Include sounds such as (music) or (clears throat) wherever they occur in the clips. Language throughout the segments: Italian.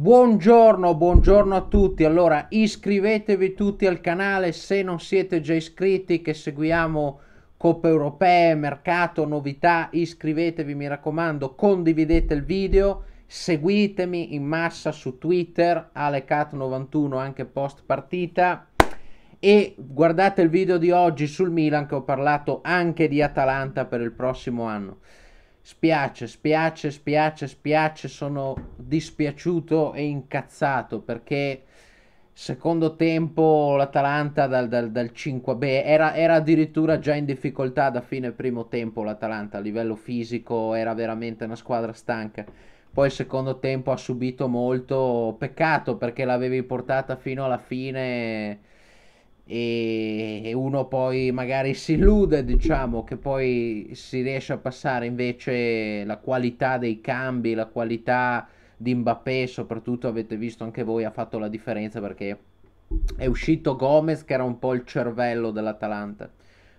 Buongiorno, buongiorno a tutti. Allora, iscrivetevi tutti al canale se non siete già iscritti che seguiamo Coppe Europee, mercato, novità. Iscrivetevi, mi raccomando, condividete il video, seguitemi in massa su Twitter Alecat91 anche post partita e guardate il video di oggi sul Milan che ho parlato anche di Atalanta per il prossimo anno. Spiace, spiace, spiace, spiace, sono dispiaciuto e incazzato perché secondo tempo l'Atalanta dal, dal, dal 5B era, era, addirittura già in difficoltà da fine primo tempo l'Atalanta a livello fisico era veramente una squadra stanca poi il secondo tempo ha subito molto peccato perché l'avevi portata fino alla fine e uno poi magari si illude, diciamo, che poi si riesce a passare invece la qualità dei cambi, la qualità di Mbappé, soprattutto avete visto anche voi, ha fatto la differenza perché è uscito Gomez che era un po' il cervello dell'Atalanta.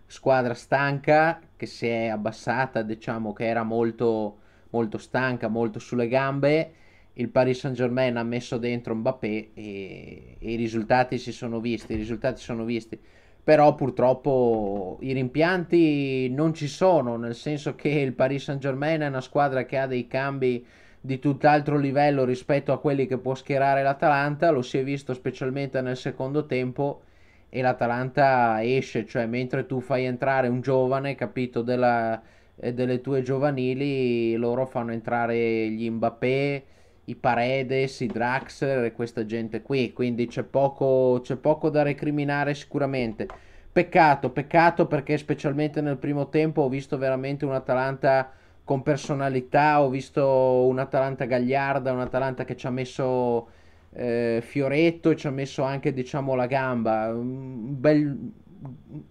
Squadra stanca che si è abbassata, diciamo che era molto molto stanca, molto sulle gambe il Paris Saint Germain ha messo dentro Mbappé e, e i risultati si sono visti, i risultati sono visti. Però purtroppo i rimpianti non ci sono, nel senso che il Paris Saint Germain è una squadra che ha dei cambi di tutt'altro livello rispetto a quelli che può schierare l'Atalanta, lo si è visto specialmente nel secondo tempo e l'Atalanta esce, cioè mentre tu fai entrare un giovane, capito, della, eh, delle tue giovanili, loro fanno entrare gli Mbappé, i Paredes, i Draxler e questa gente qui, quindi c'è poco, c'è poco da recriminare sicuramente. Peccato, peccato perché specialmente nel primo tempo ho visto veramente un'Atalanta con personalità, ho visto un'Atalanta gagliarda, un'Atalanta che ci ha messo eh, fioretto e ci ha messo anche diciamo la gamba, un bel,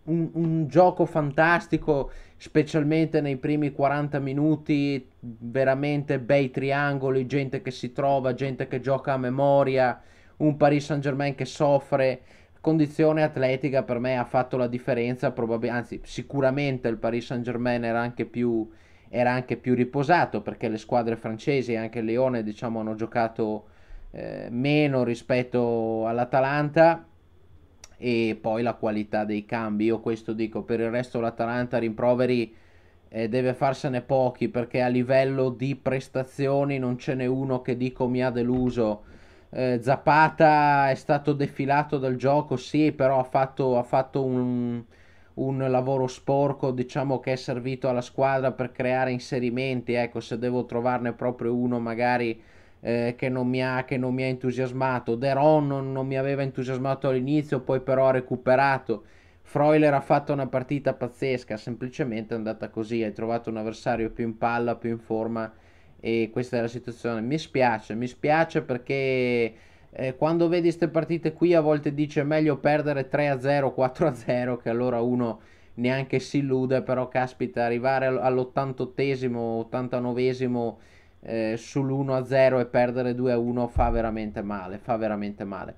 un, un gioco fantastico, specialmente nei primi 40 minuti, veramente bei triangoli, gente che si trova, gente che gioca a memoria, un Paris Saint Germain che soffre. Condizione atletica per me ha fatto la differenza, probab- anzi sicuramente il Paris Saint Germain era anche più era anche più riposato perché le squadre francesi e anche il Leone diciamo hanno giocato eh, meno rispetto all'Atalanta e poi la qualità dei cambi. Io questo dico, per il resto l'Atalanta rimproveri eh, deve farsene pochi perché a livello di prestazioni non ce n'è uno che dico mi ha deluso. Eh, Zapata è stato defilato dal gioco, sì, però ha fatto, ha fatto un, un, lavoro sporco, diciamo che è servito alla squadra per creare inserimenti. Ecco, se devo trovarne proprio uno magari eh, che, non mi ha, che non mi ha entusiasmato, Deron non, non mi aveva entusiasmato all'inizio, poi però ha recuperato. Freuler ha fatto una partita pazzesca, semplicemente è andata così, hai trovato un avversario più in palla, più in forma e questa è la situazione. Mi spiace, mi spiace perché eh, quando vedi queste partite qui a volte dice meglio perdere 3-0, 4-0 che allora uno neanche si illude, però caspita arrivare all'88esimo, 89esimo eh, sull'1-0 e perdere 2-1 fa veramente male, fa veramente male.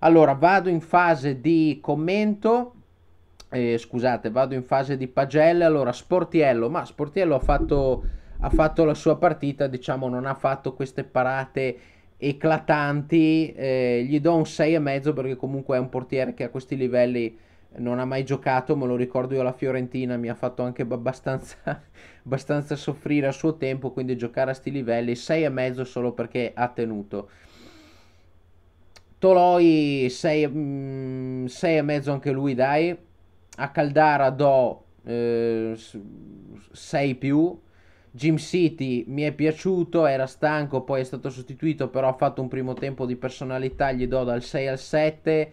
Allora, vado in fase di commento. Eh, scusate, vado in fase di pagelle. Allora, Sportiello, ma Sportiello ha fatto, ha fatto la sua partita, diciamo, non ha fatto queste parate eclatanti. Eh, gli do un 6,5 perché comunque è un portiere che a questi livelli non ha mai giocato, me lo ricordo io alla Fiorentina, mi ha fatto anche abbastanza, (laughs) abbastanza soffrire a suo tempo, quindi giocare a sti livelli, 6,5 solo perché ha tenuto. Toloi 6,5 mm, anche lui dai, a Caldara do 6 eh, più, Jim City mi è piaciuto, era stanco, poi è stato sostituito, però ha fatto un primo tempo di personalità, gli do dal 6 al 7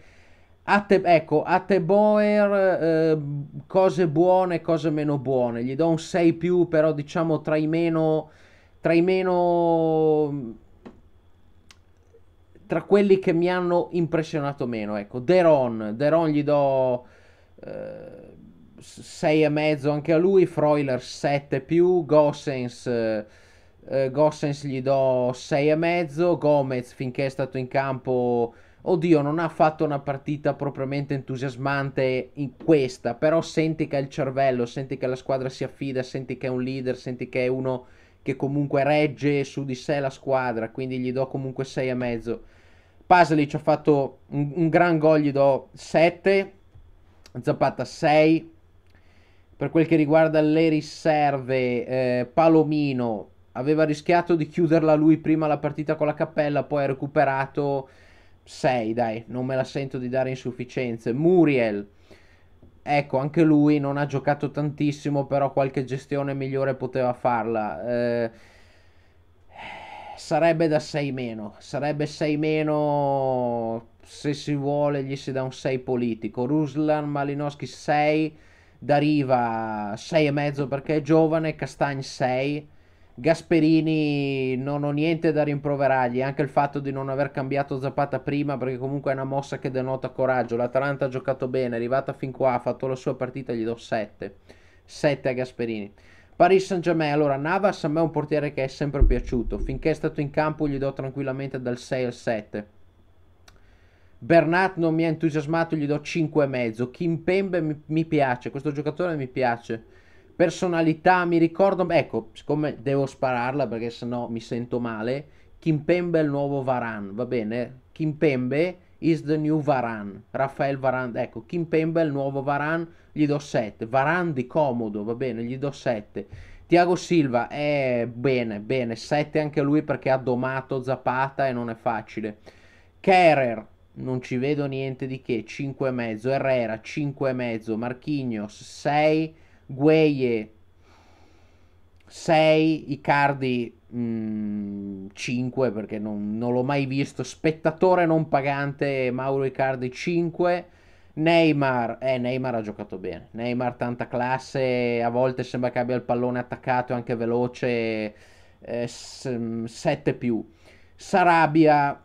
Atte, ecco, a te Boer, eh, cose buone, cose meno buone. Gli do un 6 più, però diciamo tra i meno... Tra i meno... Tra quelli che mi hanno impressionato meno, ecco. Deron, Deron gli do... Eh, 6,5 anche a lui, Froiler 7 più, Gossens, eh, Gossens gli do 6,5, Gomez finché è stato in campo oddio, non ha fatto una partita propriamente entusiasmante in questa, però senti che ha il cervello, senti che la squadra si affida, senti che è un leader, senti che è uno che comunque regge su di sé la squadra, quindi gli do comunque 6 e mezzo. Pasalic ha fatto un, un gran gol, gli do 7, Zapata 6. Per quel che riguarda le riserve, eh, Palomino aveva rischiato di chiuderla lui prima la partita con la cappella, poi ha recuperato 6, dai, non me la sento di dare insufficienze. Muriel, ecco, anche lui non ha giocato tantissimo, però qualche gestione migliore poteva farla. Eh, sarebbe da 6 meno, sarebbe 6 meno, se si vuole gli si dà un 6 politico. Ruslan Malinowski 6, Dariva 6,5 perché è giovane, Castagne 6 Gasperini non ho niente da rimproverargli, anche il fatto di non aver cambiato Zapata prima perché comunque è una mossa che denota coraggio, l'Atalanta ha giocato bene, è arrivata fin qua, ha fatto la sua partita, gli do 7, 7 a Gasperini. Paris Saint Germain, allora Navas a me è un portiere che è sempre piaciuto, finché è stato in campo gli do tranquillamente dal 6 al 7. Bernat non mi ha entusiasmato, gli do 5,5. Kimpembe mi, mi piace, questo giocatore mi piace personalità, mi ricordo, ecco, siccome devo spararla perché sennò mi sento male, Kimpembe è il nuovo Varan, va bene? Kimpembe is the new Varan, Rafael Varan, ecco, Kimpembe è il nuovo Varan, gli do 7, Varan di comodo, va bene, gli do 7. Tiago Silva è eh, bene, bene, 7 anche lui perché ha domato Zapata e non è facile. Kerer non ci vedo niente di che, 5,5, Herrera 5,5, Marchignos 6 Gueye 6, Icardi 5 mm, perché non, non, l'ho mai visto, spettatore non pagante Mauro Icardi 5, Neymar, eh Neymar ha giocato bene, Neymar tanta classe, a volte sembra che abbia il pallone attaccato e anche veloce, eh, 7 più, Sarabia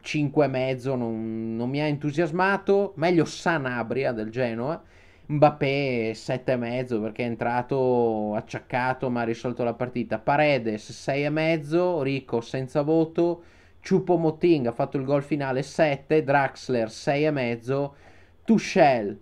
5 e mezzo non, non mi ha entusiasmato, meglio Sanabria del Genoa Mbappé 7,5 perché è entrato acciaccato ma ha risolto la partita. Paredes 6,5, Rico senza voto. Ciupo Motting ha fatto il gol finale 7, Draxler 6,5, Tuchel.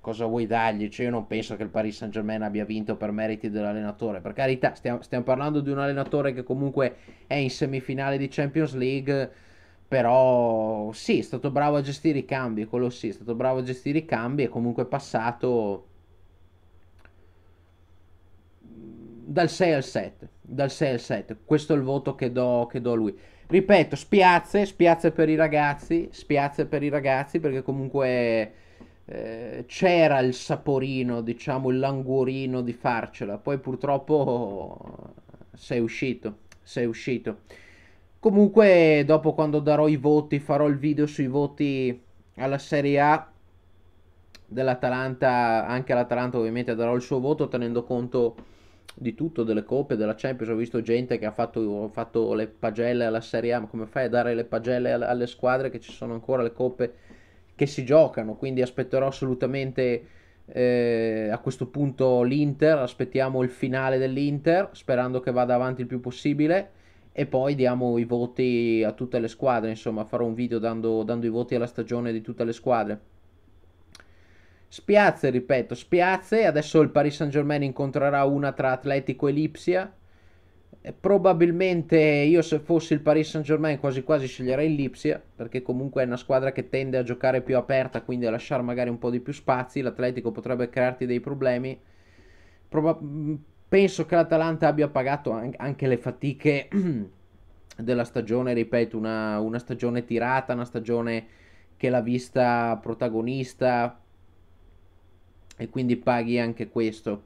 Cosa vuoi dargli? Cioè io non penso che il Paris Saint Germain abbia vinto per meriti dell'allenatore. Per carità, stiamo, stiamo parlando di un allenatore che comunque è in semifinale di Champions League però sì, è stato bravo a gestire i cambi, quello sì, è stato bravo a gestire i cambi e comunque è passato dal 6 al 7, dal 6 al 7. Questo è il voto che do, che do a lui. Ripeto, spiazze, spiazze per i ragazzi, spiazze per i ragazzi perché comunque eh, c'era il saporino, diciamo, il languorino di farcela. Poi purtroppo sei uscito, sei uscito. Comunque dopo quando darò i voti, farò il video sui voti alla Serie A dell'Atalanta, anche all'Atalanta ovviamente darò il suo voto tenendo conto di tutto, delle coppe, della Champions, ho visto gente che ha fatto, fatto le pagelle alla Serie A, ma come fai a dare le pagelle alle squadre che ci sono ancora le coppe che si giocano, quindi aspetterò assolutamente eh, a questo punto l'Inter, aspettiamo il finale dell'Inter, sperando che vada avanti il più possibile e poi diamo i voti a tutte le squadre, insomma farò un video dando, dando i voti alla stagione di tutte le squadre. Spiazze, ripeto, spiazze, adesso il Paris Saint Germain incontrerà una tra Atletico e Lipsia, probabilmente io se fossi il Paris Saint Germain quasi quasi sceglierei Lipsia perché comunque è una squadra che tende a giocare più aperta quindi a lasciare magari un po' di più spazi l'Atletico potrebbe crearti dei problemi probabilmente Penso che l'Atalanta abbia pagato anche le fatiche (clears throat) della stagione, ripeto, una, una stagione tirata, una stagione che l'ha vista protagonista e quindi paghi anche questo.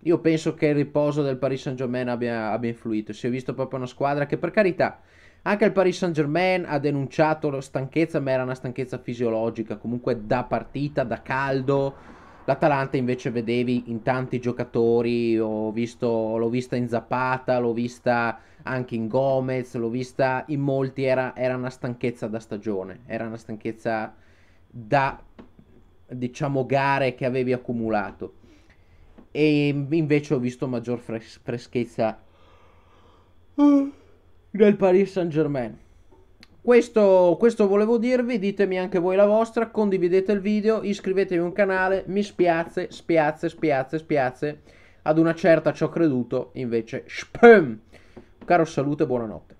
Io penso che il riposo del Paris Saint Germain abbia, abbia influito. Si è visto proprio una squadra che, per carità, anche il Paris Saint Germain ha denunciato la stanchezza, ma era una stanchezza fisiologica, comunque da partita, da caldo L'Atalanta invece vedevi in tanti giocatori, visto, l'ho vista in Zapata, l'ho vista anche in Gomez, l'ho vista in molti, era, era una stanchezza da stagione, era una stanchezza da, diciamo, gare che avevi accumulato. E invece ho visto maggior fres- freschezza ah. nel Paris Saint Germain questo, questo, volevo dirvi, ditemi anche voi la vostra, condividete il video, iscrivetevi al canale, mi spiace, spiace, spiace, spiace, ad una certa ci ho creduto, invece, spam! Caro saluto e buonanotte.